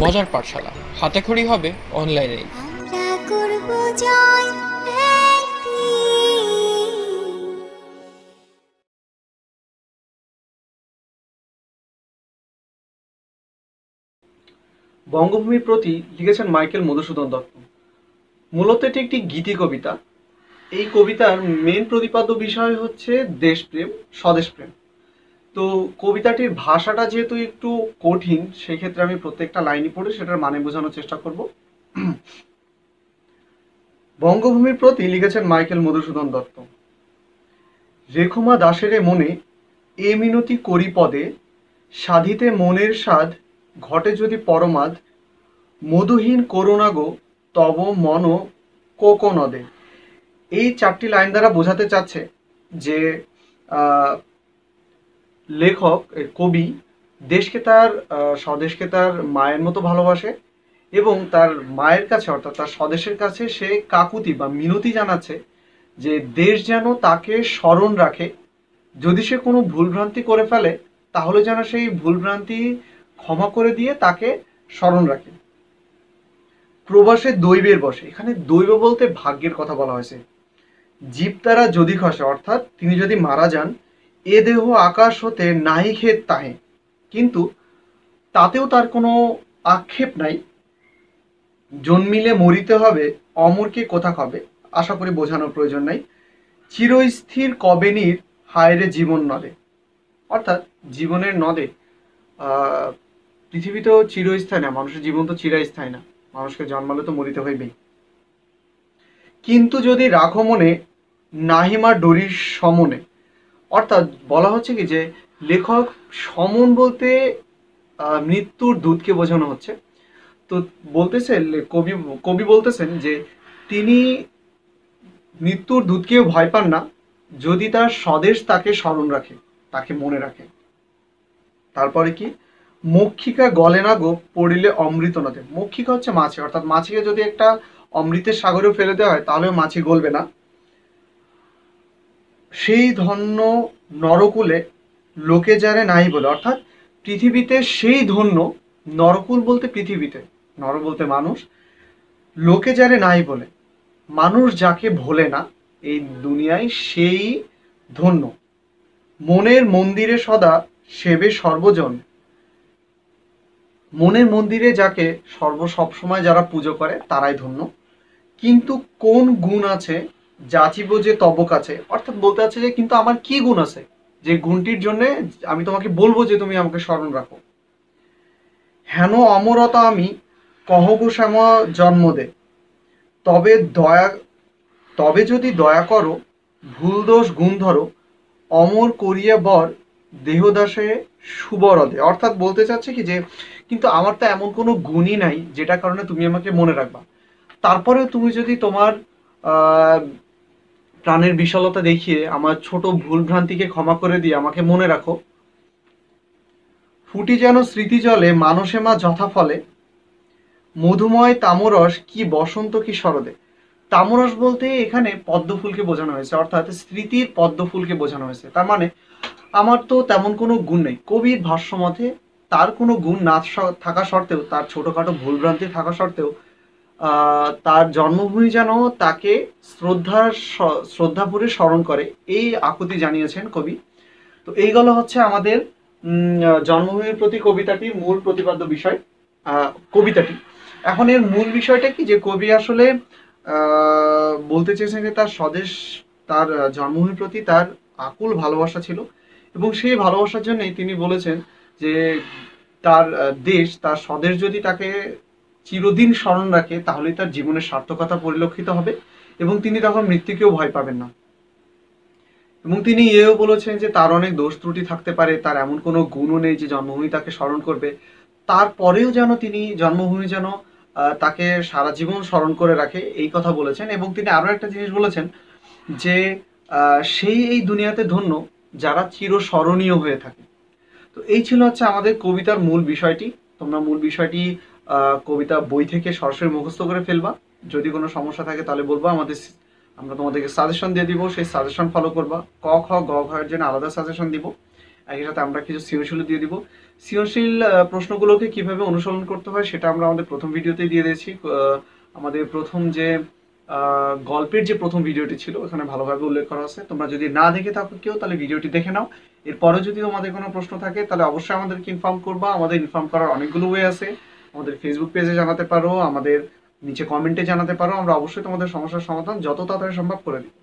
মজার পাঠশালা হাতেখড়ি হবে অনলাইনে বঙ্গভূমির প্রতি লিখেছেন মাইকেল মধুসূদন দত্ত মূলত এটি একটি গীতি কবিতা এই কবিতার মেন প্রতিপাদ্য বিষয় হচ্ছে দেশপ্রেম স্বদেশপ্রেম তো কবিতাটির ভাষাটা যেহেতু একটু কঠিন সেক্ষেত্রে আমি প্রত্যেকটা লাইনই পড়ে সেটার মানে বোঝানোর চেষ্টা করব বঙ্গভূমির প্রতি লিখেছেন মাইকেল মধুসূদন দত্ত রেখুমা দাসেরে মনে এ মিনতি করি পদে সাধিতে মনের সাধ ঘটে যদি পরমাদ মধুহীন করুণাগো তব মন কোকনদে এই চারটি লাইন দ্বারা বোঝাতে চাচ্ছে যে লেখক কবি দেশকে তার স্বদেশকে তার মায়ের মতো ভালোবাসে এবং তার মায়ের কাছে অর্থাৎ তার স্বদেশের কাছে সে কাকুতি বা মিনতি জানাচ্ছে যে দেশ যেন তাকে স্মরণ রাখে যদি সে কোনো ভুলভ্রান্তি করে ফেলে তাহলে যেন সেই ভুলভ্রান্তি ক্ষমা করে দিয়ে তাকে স্মরণ রাখে প্রবাসে দৈবের বসে এখানে দৈব বলতে ভাগ্যের কথা বলা হয়েছে জীব তারা যদি খসে অর্থাৎ তিনি যদি মারা যান এ দেহ আকাশ হতে নাহি খেত তাহে কিন্তু তাতেও তার কোনো আক্ষেপ নাই জন্মিলে মরিতে হবে অমরকে কোথা কবে আশা করি বোঝানোর প্রয়োজন নাই চিরস্থির কবে নির হায়রে জীবন নদে অর্থাৎ জীবনের নদে পৃথিবী তো চিরস্থায় না মানুষের জীবন তো চিরাস্থায় না মানুষকে জন্মালে তো মরিতে হইবেই কিন্তু যদি রাখো মনে নাহিমা ডরির সমনে অর্থাৎ বলা হচ্ছে কি যে লেখক সমন বলতে মৃত্যুর দুধকে বোঝানো হচ্ছে তো বলতেছে কবি কবি বলতেছেন যে তিনি মৃত্যুর দুধকেও ভয় পান না যদি তার স্বদেশ তাকে স্মরণ রাখে তাকে মনে রাখে তারপরে কি মক্ষিকা গলে না গো পড়িলে অমৃত নদে মক্ষিকা হচ্ছে মাছি অর্থাৎ মাছিকে যদি একটা অমৃতের সাগরেও ফেলে দেওয়া হয় তাহলেও মাছি গলবে না সেই ধন্য নরকুলে লোকে যারে নাই বলে অর্থাৎ পৃথিবীতে সেই ধন্য নরকুল বলতে পৃথিবীতে নর বলতে মানুষ লোকে যারে নাই বলে মানুষ যাকে ভোলে না এই দুনিয়ায় সেই ধন্য মনের মন্দিরে সদা সেবে সর্বজন মনের মন্দিরে যাকে সর্ব সবসময় যারা পুজো করে তারাই ধন্য কিন্তু কোন গুণ আছে যাচিব যে তবক আছে অর্থাৎ বলতে আছে যে কিন্তু আমার কি গুণ আছে যে গুণটির জন্য আমি তোমাকে বলবো যে তুমি আমাকে স্মরণ রাখো হেন অমরতা আমি কহগো শ্যামা জন্ম দে তবে দয়া তবে যদি দয়া করো ভুল দোষ গুণ ধরো অমর করিয়া বর দেহদাসে সুবরদে অর্থাৎ বলতে চাচ্ছে কি যে কিন্তু আমার তো এমন কোনো গুণই নাই যেটা কারণে তুমি আমাকে মনে রাখবা তারপরেও তুমি যদি তোমার প্রাণের বিশালতা দেখিয়ে আমার ছোট ভুল ভ্রান্তিকে ক্ষমা করে দিয়ে আমাকে মনে রাখো ফুটি যেন স্মৃতি জলে মানসে মা যথাফলে মধুময় তামরস কি বসন্ত কি শরদে তামরস বলতে এখানে পদ্ম ফুলকে বোঝানো হয়েছে অর্থাৎ স্মৃতির পদ্ম ফুলকে বোঝানো হয়েছে তার মানে আমার তো তেমন কোনো গুণ নেই কবির ভাষ্যমতে তার কোনো গুণ না থাকা সত্ত্বেও তার ছোটোখাটো ভুলভ্রান্তি থাকা সত্ত্বেও তার জন্মভূমি যেন তাকে শ্রদ্ধার শ্রদ্ধাপুরে স্মরণ করে এই আকুতি জানিয়েছেন কবি তো এইগুলো হচ্ছে আমাদের জন্মভূমির প্রতি কবিতাটি মূল প্রতিপাদ্য বিষয় কবিতাটি এখন এর মূল বিষয়টা কি যে কবি আসলে বলতে চেয়েছেন যে তার স্বদেশ তার জন্মভূমির প্রতি তার আকুল ভালোবাসা ছিল এবং সেই ভালোবাসার জন্যই তিনি বলেছেন যে তার দেশ তার স্বদেশ যদি তাকে চিরদিন স্মরণ রাখে তাহলেই তার জীবনের সার্থকতা পরিলক্ষিত হবে এবং তিনি তখন মৃত্যুকেও ভয় পাবেন না এবং তিনি এও বলেছেন যে তার অনেক দোষ ত্রুটি থাকতে পারে তার এমন কোনো গুণও নেই যে জন্মভূমি তাকে স্মরণ করবে তারপরেও যেন তিনি জন্মভূমি যেন তাকে সারা জীবন স্মরণ করে রাখে এই কথা বলেছেন এবং তিনি আরও একটা জিনিস বলেছেন যে সেই এই দুনিয়াতে ধন্য যারা চিরস্মরণীয় হয়ে থাকে তো এই ছিল হচ্ছে আমাদের কবিতার মূল বিষয়টি তোমরা মূল বিষয়টি কবিতা বই থেকে সরাসরি মুখস্থ করে ফেলবা যদি কোনো সমস্যা থাকে তাহলে বলবো আমাদের আমরা তোমাদেরকে সাজেশন দিয়ে দিব সেই সাজেশন ফলো করবা ক খ গ ঘয়ের জন্য আলাদা সাজেশন দিব একই সাথে আমরা কিছু সৃজনশীল দিয়ে দিব সৃজনশীল প্রশ্নগুলোকে কিভাবে অনুসরণ করতে হয় সেটা আমরা আমাদের প্রথম ভিডিওতে দিয়ে দিয়েছি আমাদের প্রথম যে গল্পের যে প্রথম ভিডিওটি ছিল ওখানে ভালোভাবে উল্লেখ করা আছে তোমরা যদি না দেখে থাকো কেউ তাহলে ভিডিওটি দেখে নাও এরপরে যদি তোমাদের কোনো প্রশ্ন থাকে তাহলে অবশ্যই আমাদেরকে ইনফর্ম করবা আমাদের ইনফর্ম করার অনেকগুলো ওয়ে আছে আমাদের ফেসবুক পেজে জানাতে পারো আমাদের নিচে কমেন্টে জানাতে পারো আমরা অবশ্যই তোমাদের সমস্যার সমাধান যত তাড়াতাড়ি সম্ভব করে দিই